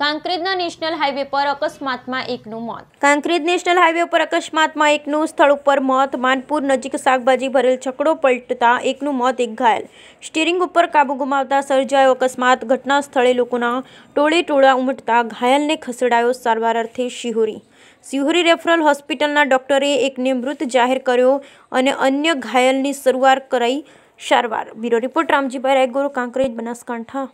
કાંકરેજના national highway પર અકસ્માતમાં એકનું મોત કાંકરેજ નેશનલ હાઈવે પર અકસ્માતમાં એકનું સ્થળ ઉપર મોત માનપુર નજીક શાકભાજી ભરેલ છકડો પલટતા એકનું મોત એક ઘાયલ સ્ટીરિંગ ઉપર કાબુ ગુમાવતા સર્જાયો અકસ્માત ઘટના સ્થળે લોકોના ટોળે ટોળા ઉમટતા ઘાયલને ખસેડાયો સારવાર અર્થે શિહોરી સિહોરી રેફરલ હોસ્પિટલના ડોક્ટરે એક નિમૃત જાહેર કર્યો અને અન્ય ઘાયલની સારવાર કરાઈ સારવાર બ્યુરો રિપોર્ટ રામજીભાઈ રાયગુરુ કાંકરેજ બનાસકાંઠા